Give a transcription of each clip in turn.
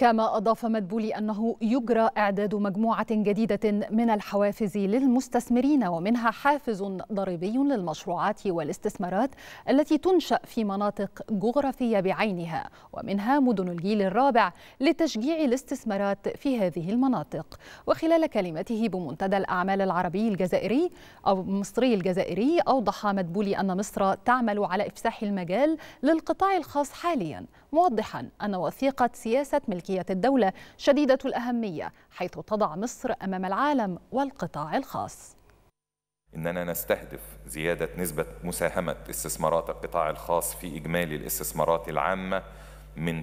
كما أضاف مدبولي أنه يجرى إعداد مجموعة جديدة من الحوافز للمستثمرين ومنها حافز ضريبي للمشروعات والاستثمارات التي تنشأ في مناطق جغرافية بعينها ومنها مدن الجيل الرابع لتشجيع الاستثمارات في هذه المناطق وخلال كلمته بمنتدى الأعمال العربي الجزائري أو المصري الجزائري أوضح مدبولي أن مصر تعمل على إفساح المجال للقطاع الخاص حاليا موضحا أن وثيقة سياسة ملكية ملكية الدولة شديدة الأهمية حيث تضع مصر أمام العالم والقطاع الخاص إننا نستهدف زيادة نسبة مساهمة استثمارات القطاع الخاص في إجمالي الاستثمارات العامة من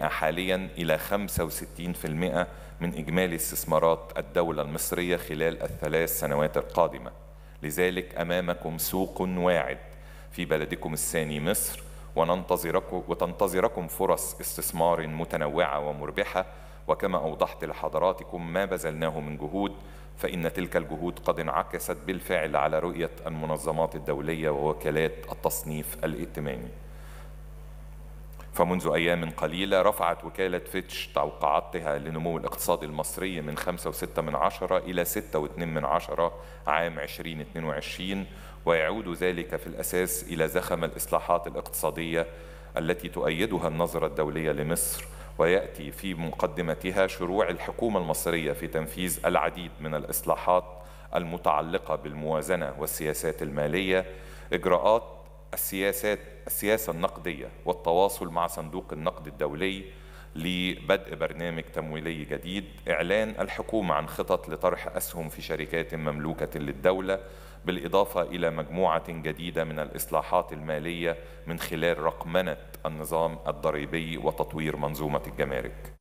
30% حاليا إلى 65% من إجمالي استثمارات الدولة المصرية خلال الثلاث سنوات القادمة لذلك أمامكم سوق واعد في بلدكم الثاني مصر وننتظركم وتنتظركم فرص استثمار متنوعة ومربحة وكما أوضحت لحضراتكم ما بذلناه من جهود فإن تلك الجهود قد انعكست بالفعل على رؤية المنظمات الدولية ووكالات التصنيف الائتماني فمنذ أيام قليلة رفعت وكالة فيتش توقعاتها لنمو الاقتصاد المصري من 5.6 من عشرة إلى 6.2 من عشرة عام 2022 ويعود ذلك في الأساس إلى زخم الإصلاحات الاقتصادية التي تؤيدها النظرة الدولية لمصر ويأتي في مقدمتها شروع الحكومة المصرية في تنفيذ العديد من الإصلاحات المتعلقة بالموازنة والسياسات المالية إجراءات السياسات السياسة النقدية والتواصل مع صندوق النقد الدولي لبدء برنامج تمويلي جديد إعلان الحكومة عن خطط لطرح أسهم في شركات مملوكة للدولة بالإضافة إلى مجموعة جديدة من الإصلاحات المالية من خلال رقمنة النظام الضريبي وتطوير منظومة الجمارك